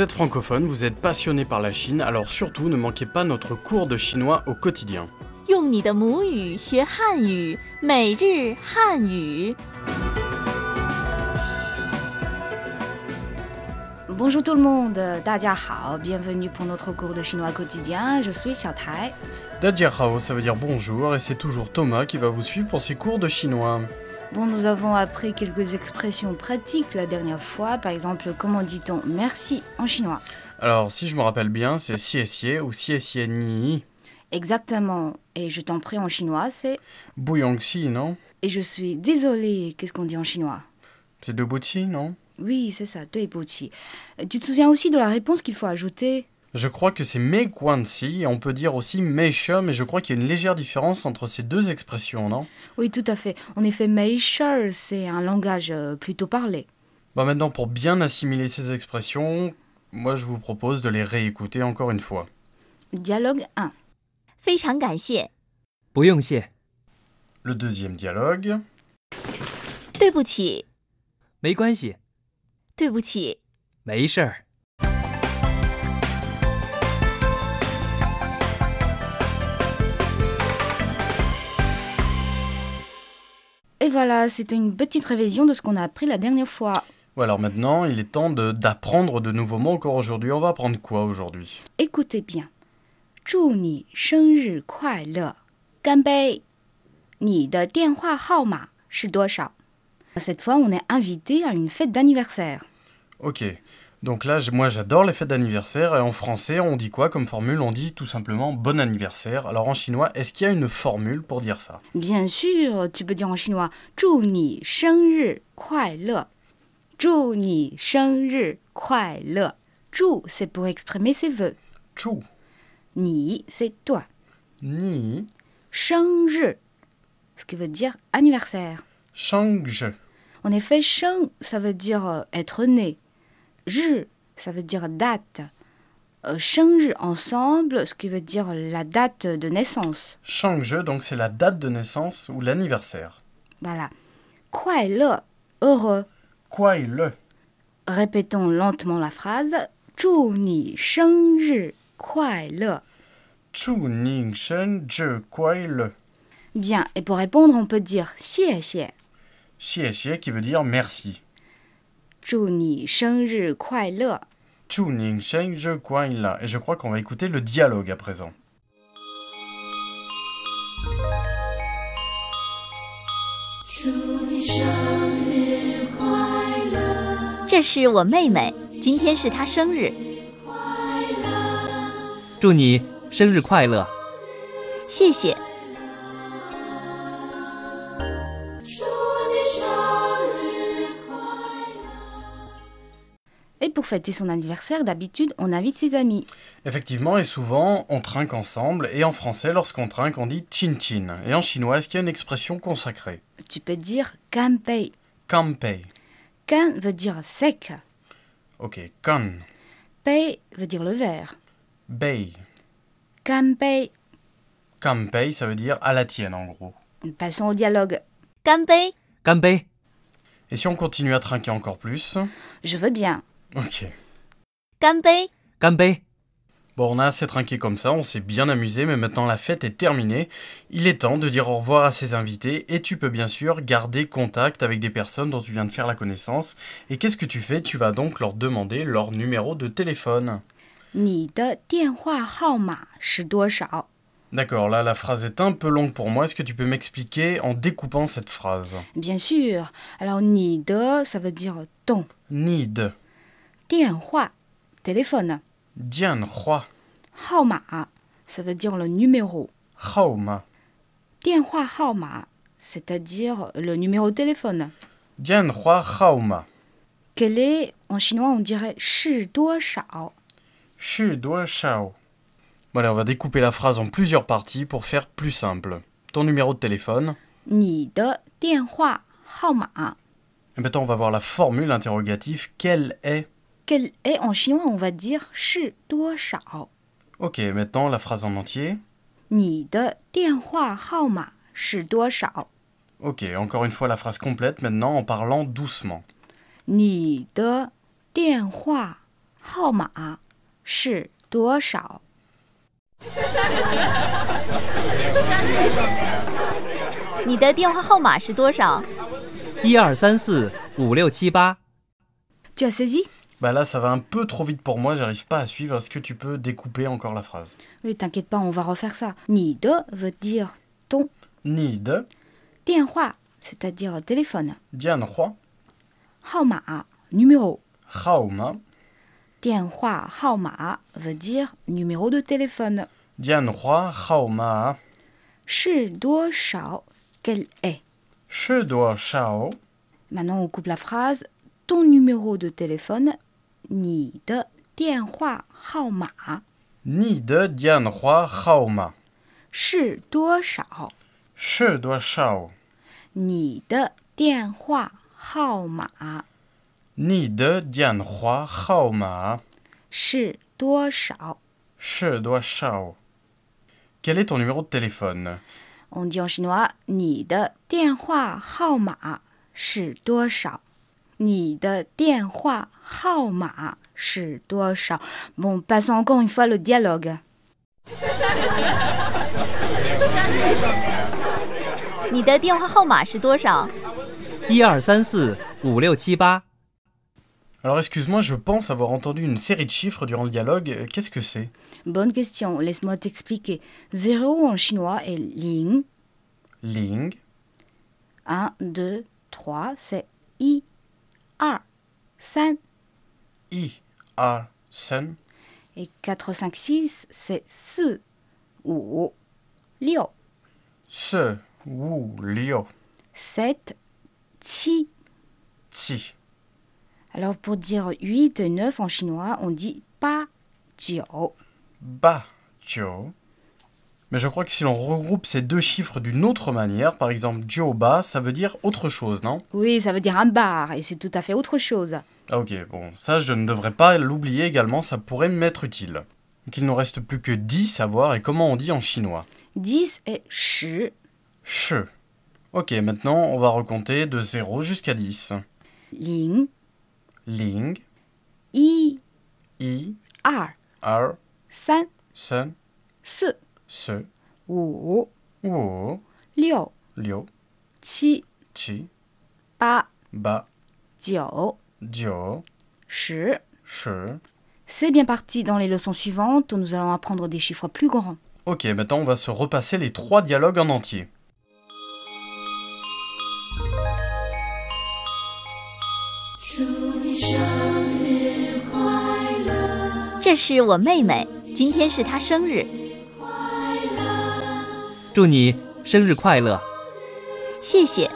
vous êtes francophone, vous êtes passionné par la Chine, alors surtout ne manquez pas notre cours de chinois au quotidien. Bonjour tout le monde, bienvenue pour notre cours de chinois quotidien, je suis Dadia Hao, ça veut dire bonjour et c'est toujours Thomas qui va vous suivre pour ses cours de chinois. Bon, nous avons appris quelques expressions pratiques la dernière fois. Par exemple, comment dit-on merci en chinois Alors, si je me rappelle bien, c'est xie ou xie ni. Exactement. Et je t'en prie en chinois, c'est. Bouyangxi, non Et je suis désolée, qu'est-ce qu'on dit en chinois C'est de non oui, c'est ça, deux Tu te souviens aussi de la réponse qu'il faut ajouter je crois que c'est Mei si on peut dire aussi Mei mais je crois qu'il y a une légère différence entre ces deux expressions, non Oui, tout à fait. En effet, Mei c'est un langage euh, plutôt parlé. Bah maintenant, pour bien assimiler ces expressions, moi je vous propose de les réécouter encore une fois. Dialogue 1. Le deuxième dialogue. voilà, c'était une petite révision de ce qu'on a appris la dernière fois. alors maintenant, il est temps d'apprendre de, nouveaux mots encore aujourd'hui. On va apprendre quoi aujourd'hui Écoutez bien. Cette fois, on est invité à une fête d'anniversaire. Ok. Donc là, moi j'adore les fêtes d'anniversaire. Et en français, on dit quoi comme formule On dit tout simplement bon anniversaire. Alors en chinois, est-ce qu'il y a une formule pour dire ça Bien sûr, tu peux dire en chinois 祝你生日快乐.祝你生日快乐.祝 c'est pour exprimer ses vœux. 祝 ni c'est toi. Ni change ce qui veut dire anniversaire. Change. En effet, sheng, ça veut dire euh, être né ça veut dire date. Euh, change ensemble, ce qui veut dire la date de naissance. Change, donc c'est la date de naissance ou l'anniversaire. Voilà. Quoi le heureux Quoi le Répétons lentement la phrase. le ». Bien, et pour répondre, on peut dire 谢谢.谢谢 qui veut dire merci. 祝你生日快乐。祝你生日快乐。这是我妹妹，今天是她生日。祝你生日快乐。谢谢。fêter son anniversaire, d'habitude, on invite ses amis. Effectivement, et souvent, on trinque ensemble. Et en français, lorsqu'on trinque, on dit chin chin. Et en chinois, est-ce qu'il y a une expression consacrée Tu peux dire kanpei. Kanpei. Kan veut dire sec. Ok, kan. Pei veut dire le verre. Bei. Kanpei. Kanpei, ça veut dire à la tienne en gros. Passons au dialogue. Kanpei. Kanpei. Et si on continue à trinquer encore plus Je veux bien. Bon, on a assez trinqué comme ça, on s'est bien amusé, mais maintenant la fête est terminée. Il est temps de dire au revoir à ses invités et tu peux bien sûr garder contact avec des personnes dont tu viens de faire la connaissance. Et qu'est-ce que tu fais Tu vas donc leur demander leur numéro de téléphone. D'accord, là la phrase est un peu longue pour moi. Est-ce que tu peux m'expliquer en découpant cette phrase Bien sûr. Alors, de, ça veut dire ton. Need. 电话 téléphone. ça veut dire le numéro. 号码电话号码 c'est-à-dire le numéro de téléphone. 电话号码 Quel est en chinois on dirait 是多少 Voilà, on va découper la phrase en plusieurs parties pour faire plus simple. Ton numéro de téléphone 你的电话号码 Et maintenant, on va voir la formule interrogative. Quelle est et en chinois on va dire Ok, maintenant la phrase en entier. Ni de Ok, encore une fois la phrase complète maintenant en parlant doucement. Ni de Ni de Tu as saisi bah là ça va un peu trop vite pour moi, j'arrive pas à suivre. Est-ce que tu peux découper encore la phrase Oui, t'inquiète pas, on va refaire ça. Ni de veut dire ton. Ni de. hua, c'est-à-dire téléphone. Hao ma, numéro. ma. hua, Hao ma, veut dire numéro de téléphone. Hao ma. Shi duo shao, quel est Shi duo shao. Maintenant, on coupe la phrase. Ton numéro de téléphone ni de tien roi Ni de dian roi chauma. Chutou chao. Chutou Ni de dian roi chauma. Ni de dian roi chauma. Chutou chao. Chutou chao. Quel est ton numéro de téléphone? On dit en chinois, ni de Dianhua roi chauma. Chutou 你的电话号码是多少？Bon, passons encore une fois le dialogue. alors excuse excuse-moi, je pense avoir entendu une série de chiffres durant le dialogue. Qu'est-ce que c'est Bonne question, laisse-moi t'expliquer. 0 en chinois est ling. Ling. 1, 2, 3, c'est i. Et quatre, cinq, six, c'est ou ou 6. S ou Lio 7, 7, si Alors pour dire 8 et en chinois, on dit pas, tio mais je crois que si l'on regroupe ces deux chiffres d'une autre manière, par exemple ba, ça veut dire autre chose, non Oui, ça veut dire un bar, et c'est tout à fait autre chose. Ah ok, bon, ça je ne devrais pas l'oublier également, ça pourrait m'être utile. Qu'il ne reste plus que 10 à voir et comment on dit en chinois. 10 est shi. Shi. Ok, maintenant on va recompter de 0 jusqu'à 10. Ling. Ling. I. I. R. R. San. San. Si ce, C'est bien parti. Dans les leçons suivantes, où nous allons apprendre des chiffres plus grands. Ok, maintenant on va se repasser les trois dialogues en entier. 祝你生日快乐，谢谢。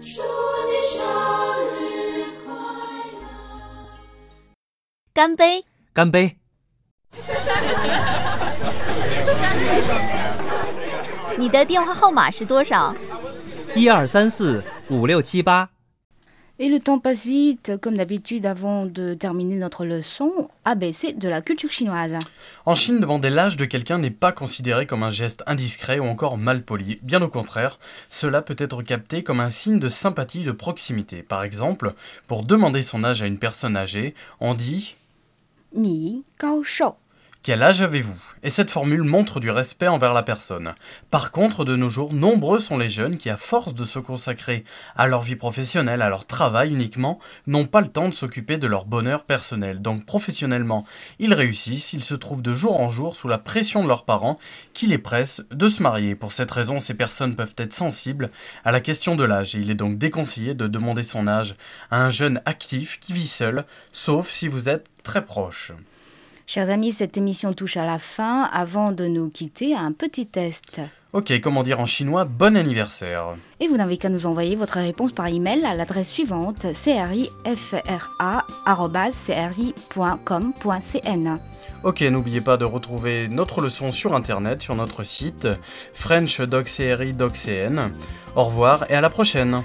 祝你生日快乐，干杯，干杯。你的电话号码是多少？一二三四五六七八。Et le temps passe vite, comme d'habitude, avant de terminer notre leçon, ABC de la culture chinoise. En Chine, demander l'âge de quelqu'un n'est pas considéré comme un geste indiscret ou encore mal poli. Bien au contraire, cela peut être capté comme un signe de sympathie et de proximité. Par exemple, pour demander son âge à une personne âgée, on dit Ni Gao Shou. Quel âge avez-vous Et cette formule montre du respect envers la personne. Par contre, de nos jours, nombreux sont les jeunes qui, à force de se consacrer à leur vie professionnelle, à leur travail uniquement, n'ont pas le temps de s'occuper de leur bonheur personnel. Donc professionnellement, ils réussissent, ils se trouvent de jour en jour sous la pression de leurs parents qui les pressent de se marier. Pour cette raison, ces personnes peuvent être sensibles à la question de l'âge il est donc déconseillé de demander son âge à un jeune actif qui vit seul, sauf si vous êtes très proche. Chers amis, cette émission touche à la fin. Avant de nous quitter, un petit test. Ok, comment dire en chinois bon anniversaire Et vous n'avez qu'à nous envoyer votre réponse par email à l'adresse suivante crifra.cri.com.cn. Ok, n'oubliez pas de retrouver notre leçon sur internet sur notre site French Au revoir et à la prochaine.